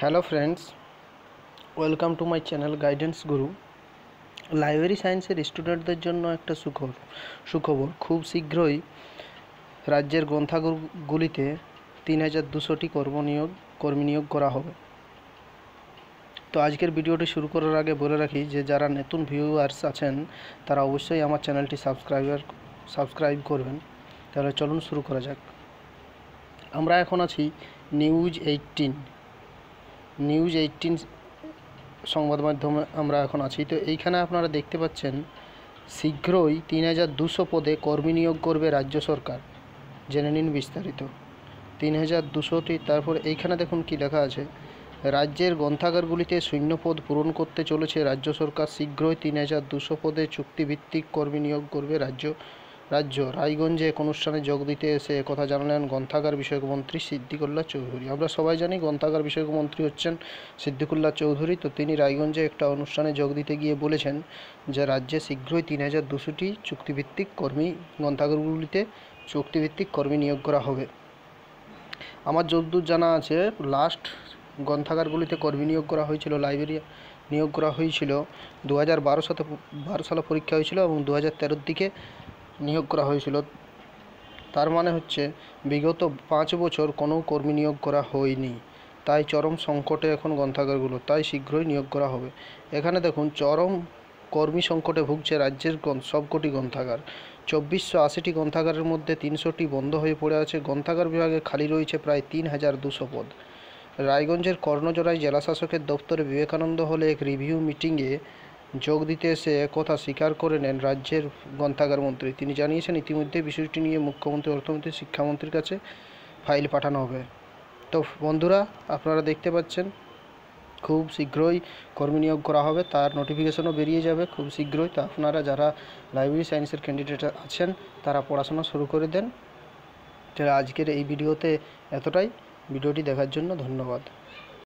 hello friends welcome to my channel guidance Guru library সায়েন্সের স্টুডেন্টদের জন্য একটা সুখবর সুখবর খুব শীঘ্রই রাজ্যের গ্রন্থাগুলিতে তিন হাজার দুশোটি কর্ম নিয়োগ কর্মী নিয়োগ করা হবে তো আজকের ভিডিওটি শুরু করার আগে বলে রাখি যে যারা নতুন ভিউয়ার্স আছেন তারা অবশ্যই আমার চ্যানেলটি সাবস্ক্রাইবার সাবস্ক্রাইব করবেন তাহলে চলুন শুরু করা যাক আমরা এখন আছি নিউজ এইটিন নিউজ এইটিন সংবাদ মাধ্যমে আমরা এখন আছি তো এইখানে আপনারা দেখতে পাচ্ছেন শীঘ্রই তিন হাজার দুশো পদে কর্মী নিয়োগ করবে রাজ্য সরকার জেনে নিন বিস্তারিত তিন হাজার দুশোটি তারপর এইখানে দেখুন কি লেখা আছে রাজ্যের গ্রন্থাগারগুলিতে শূন্যপদ পূরণ করতে চলেছে রাজ্য সরকার শীঘ্রই তিন হাজার দুশো পদে চুক্তিভিত্তিক কর্মী নিয়োগ করবে রাজ্য রাজ্য রায়গঞ্জে এক অনুষ্ঠানে যোগ দিতে এসে কথা জানালেন গ্রন্থাগার বিষয়ক মন্ত্রী সিদ্দিকুল্লাহ চৌধুরী আমরা সবাই জানি গ্রন্থাগার বিষয়ক মন্ত্রী হচ্ছেন সিদ্দিকুল্লাহ চৌধুরী তো তিনি রায়গঞ্জে একটা অনুষ্ঠানে যোগ দিতে গিয়ে বলেছেন যে রাজ্যে শীঘ্রই তিন হাজার দুশোটি চুক্তিভিত্তিক কর্মী গ্রন্থাগারগুলিতে চুক্তিভিত্তিক কর্মী নিয়োগ করা হবে আমার যতদূর জানা আছে লাস্ট গ্রন্থাগারগুলিতে কর্মী নিয়োগ করা হয়েছিল লাইব্রেরি নিয়োগ করা হয়েছিল দু হাজার বারো সাথে বারো সালে পরীক্ষা হয়েছিল এবং দু হাজার তেরোর দিকে নিয়োগ করা হয়েছিল তার মানে হচ্ছে বিগত পাঁচ বছর কোনো কর্মী নিয়োগ করা হয়নি তাই চরম সংকটে এখন গ্রন্থাগারগুলো তাই শীঘ্রই নিয়োগ করা হবে এখানে দেখুন চরম কর্মী সংকটে ভুগছে রাজ্যের সবকটি গ্রন্থাগার চব্বিশশো আশিটি গ্রন্থাগারের মধ্যে তিনশোটি বন্ধ হয়ে পড়ে আছে গ্রন্থাগার বিভাগে খালি রয়েছে প্রায় তিন হাজার দুশো পদ রায়গঞ্জের কর্ণজোড়ায় জেলাশাসকের দপ্তরে বিবেকানন্দ হলে এক রিভিউ মিটিংয়ে যোগ দিতে এসে একথা স্বীকার করে নেন রাজ্যের গ্রন্থাগার মন্ত্রী তিনি জানিয়েছেন ইতিমধ্যে বিষয়টি নিয়ে মুখ্যমন্ত্রী অর্থমন্ত্রী শিক্ষামন্ত্রীর কাছে ফাইল পাঠানো হবে তো বন্ধুরা আপনারা দেখতে পাচ্ছেন খুব শীঘ্রই কর্মী নিয়োগ করা হবে তার নোটিফিকেশনও বেরিয়ে যাবে খুব শীঘ্রই তা আপনারা যারা লাইব্রেরি সায়েন্সের ক্যান্ডিডেট আছেন তারা পড়াশোনা শুরু করে দেন আজকের এই ভিডিওতে এতটাই ভিডিওটি দেখার জন্য ধন্যবাদ